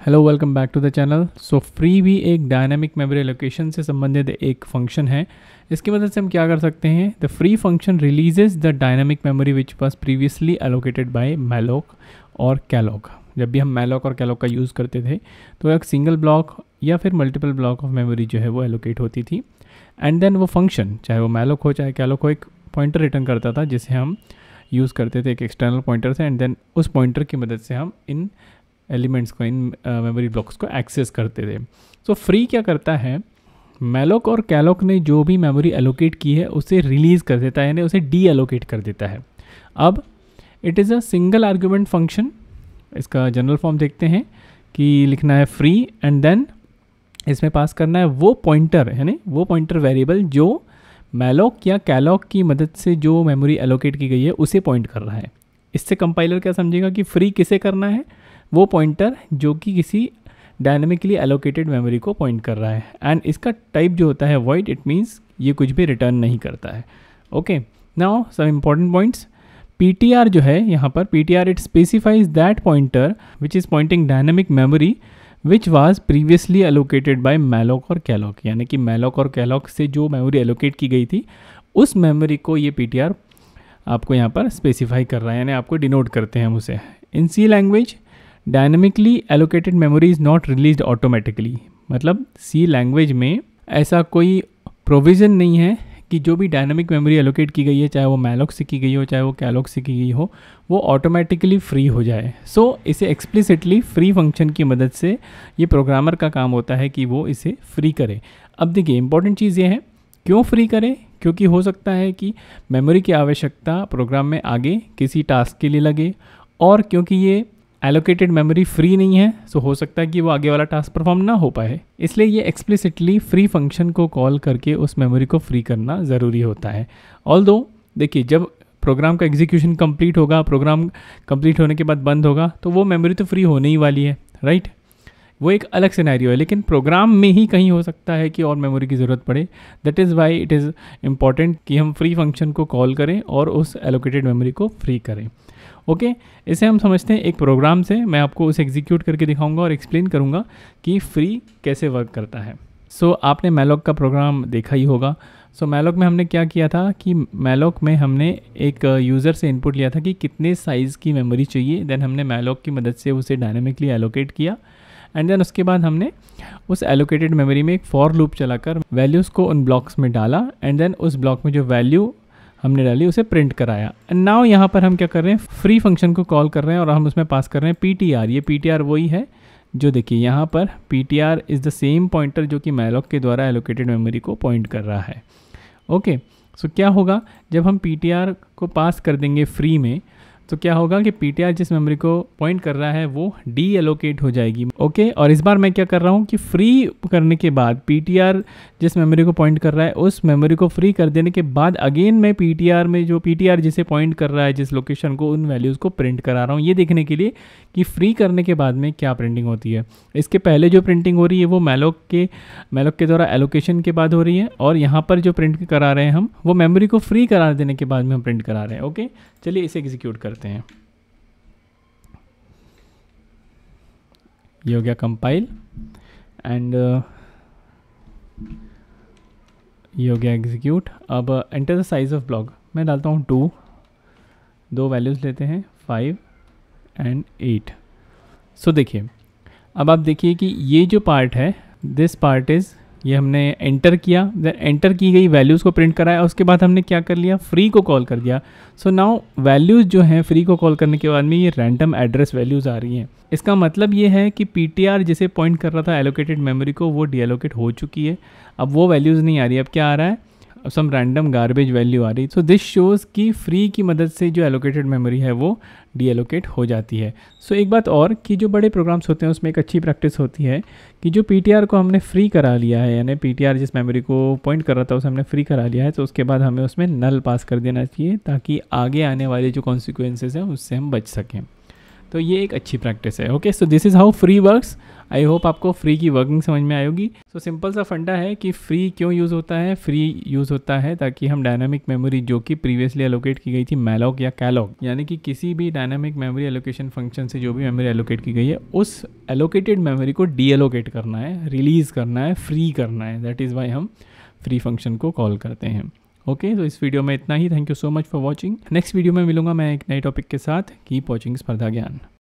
Hello welcome back to the channel so free भी एक dynamic memory allocation से संबंधित एक फंक्शन है इसकी मदद से हम क्या कर सकते हैं the free function releases the dynamic memory which was previously allocated by malloc और कैलोक जब भी हम मैलोक और कैलोक का यूज़ करते थे तो एक सिंगल ब्लॉक या फिर मल्टीपल ब्लॉक ऑफ मेमोरी जो है वो एलोकेट होती थी एंड देन वो फंक्शन चाहे वो मैलोक हो चाहे कैलोक हो एक पॉइंटर रिटर्न करता था जिसे हम यूज़ करते थे एक एक्सटर्नल पॉइंटर से एंड देन उस पॉइंटर की मदद से हम इन एलिमेंट्स को इन मेमोरी uh, ब्लॉक्स को एक्सेस करते थे सो so, फ्री क्या करता है मेलोक और कैलोक ने जो भी मेमोरी एलोकेट की है उसे रिलीज़ कर देता है यानी उसे डी एलोकेट कर देता है अब it is a single argument function इसका जनरल फॉर्म देखते हैं कि लिखना है फ्री एंड देन इसमें पास करना है वो पॉइंटर यानी वो पॉइंटर वेरिएबल जो मैलॉक या कैलॉक की मदद से जो मेमोरी एलोकेट की गई है उसे पॉइंट कर रहा है इससे कंपाइलर क्या समझेगा कि फ्री किसे करना है वो पॉइंटर जो कि किसी डायनेमिकली एलोकेटेड मेमोरी को पॉइंट कर रहा है एंड इसका टाइप जो होता है वाइट इट मीन्स ये कुछ भी रिटर्न नहीं करता है okay now some important points P जो है यहाँ पर P T R it specifies that pointer which is pointing dynamic memory which was previously allocated by malloc और कैलॉक यानी कि मैलॉक और कैलॉक से जो मेमोरी एलोकेट की गई थी उस मेमोरी को ये पी आपको यहाँ पर स्पेसिफाई कर रहा है यानी आपको डिनोट करते हैं हम उसे in C language dynamically allocated memory is not release automatically मतलब सी लैंग्वेज में ऐसा कोई प्रोविज़न नहीं है कि जो भी डायनामिक मेमोरी एलोकेट की गई है चाहे वो मैलॉक से की गई हो चाहे वो कैलॉक से की गई हो वो ऑटोमेटिकली फ्री हो जाए सो so, इसे एक्सप्लिसिटली फ्री फंक्शन की मदद से ये प्रोग्रामर का काम होता है कि वो इसे फ्री करे अब देखिए इंपॉर्टेंट चीज़ ये है क्यों फ्री करें क्योंकि हो सकता है कि मेमोरी की आवश्यकता प्रोग्राम में आगे किसी टास्क के लिए लगे और क्योंकि ये एलोकेटेड मेमोरी फ्री नहीं है सो हो सकता है कि वो आगे वाला टास्क परफॉर्म ना हो पाए इसलिए ये एक्सप्लिसिटली फ्री फंक्शन को कॉल करके उस मेमोरी को फ्री करना ज़रूरी होता है ऑल देखिए जब प्रोग्राम का एग्जीक्यूशन कंप्लीट होगा प्रोग्राम कंप्लीट होने के बाद बंद होगा तो वो मेमोरी तो फ्री होने ही वाली है राइट right? वो एक अलग सिनेरियो है लेकिन प्रोग्राम में ही कहीं हो सकता है कि और मेमोरी की ज़रूरत पड़े that is why it is important कि हम फ्री फंक्शन को कॉल करें और उस एलोकेटेड मेमोरी को फ्री करें ओके okay, इसे हम समझते हैं एक प्रोग्राम से मैं आपको उसे एग्जीक्यूट करके दिखाऊंगा और एक्सप्लेन करूंगा कि फ्री कैसे वर्क करता है सो so, आपने मैलॉग का प्रोग्राम देखा ही होगा सो so, मैलॉग में हमने क्या किया था कि मैलॉग में हमने एक यूज़र uh, से इनपुट लिया था कि कितने साइज़ की मेमोरी चाहिए देन हमने मैलॉग की मदद से उसे डायनेमिकली एलोकेट किया एंड देन उसके बाद हमने उस एलोकेटेड मेमोरी में एक फॉर लूप चलाकर वैल्यूज़ को उन ब्लॉक्स में डाला एंड देन उस ब्लॉक में जो वैल्यू हमने डाली उसे प्रिंट कराया एंड नाउ यहाँ पर हम क्या कर रहे हैं फ्री फंक्शन को कॉल कर रहे हैं और हम उसमें पास कर रहे हैं पी टी आर ये पी टी आर वही है जो देखिए यहाँ पर P T R is the same pointer जो कि मैलॉक के द्वारा एलोकेटेड मेमोरी को पॉइंट कर रहा है ओके okay, सो so क्या होगा जब हम पी टी आर को पास कर देंगे फ्री में तो क्या होगा कि पी जिस मेमोरी को पॉइंट कर रहा है वो डी एलोकेट हो जाएगी ओके और इस बार मैं क्या कर रहा हूँ कि फ्री करने के बाद पी जिस मेमोरी को पॉइंट कर रहा है उस मेमोरी को फ्री कर देने के बाद अगेन मैं पी में जो पी जिसे पॉइंट कर रहा है जिस लोकेशन को उन वैल्यूज़ को प्रिंट करा रहा हूँ ये देखने के लिए कि फ्री करने के बाद में क्या प्रिंटिंग होती है इसके पहले जो प्रिंटिंग हो रही है वो मैलोक के मैलोक के द्वारा एलोकेशन के बाद हो रही है और यहाँ पर जो प्रिंट करा रहे हैं हम वो मेमोरी को फ्री करा देने के बाद में हम प्रिंट करा रहे हैं ओके चलिए इसे एग्जीक्यूट करते हैं करते हैं ये हो गया कंपाइल एंड ये हो गया एग्जीक्यूट अब enter the size of block मैं डालता हूँ टू दो वैल्यूज़ लेते हैं फाइव एंड एट सो देखिए अब आप देखिए कि ये जो पार्ट है दिस पार्ट इज़ ये हमने एंटर किया देन एंटर की गई वैल्यूज़ को प्रिंट कराया उसके बाद हमने क्या कर लिया फ्री को कॉल कर दिया सो नाउ वैल्यूज़ जो हैं फ्री को कॉल करने के बाद में ये रैंडम एड्रेस वैल्यूज़ आ रही हैं इसका मतलब ये है कि पी जिसे पॉइंट कर रहा था एलोकेटेड मेमोरी को वो डी हो चुकी है अब वो वैल्यूज़ नहीं आ रही अब क्या आ रहा है सम रैंडम गार्बेज वैल्यू आ रही सो दिस शोज़ कि फ्री की मदद से जो एलोकेटेड मेमोरी है वो डी एलोकेट हो जाती है सो so, एक बात और कि जो बड़े प्रोग्राम्स होते हैं उसमें एक अच्छी प्रैक्टिस होती है कि जो पी को हमने फ्री करा लिया है यानी पी जिस मेमोरी को पॉइंट कर रहा था उसे हमने फ्री करा लिया है तो उसके बाद हमें उसमें नल पास कर देना चाहिए ताकि आगे आने वाले जो कॉन्सिक्वेंसेज हैं उससे हम बच सकें तो ये एक अच्छी प्रैक्टिस है okay so this is how free works I hope आपको फ्री की वर्किंग समझ में आएगी सो सिंपल सा फंडा है कि फ्री क्यों यूज़ होता है फ्री यूज़ होता है ताकि हम डायनामिक मेमोरी जो कि प्रीवियसली एलोकेट की गई थी मैलॉग या कैलॉग यानी कि किसी भी डायनामिक मेमोरी एलोकेशन फंक्शन से जो भी मेमोरी एलोकेट की गई है उस एलोकेटेड मेमोरी को एलोकेट करना है रिलीज़ करना है फ्री करना है दैट इज़ वाई हम फ्री फंक्शन को कॉल करते हैं ओके तो इस वीडियो में इतना ही thank you so much for watching next video में मिलूंगा मैं एक नए टॉपिक के साथ कीप वॉचिंग स्पर्धा ज्ञान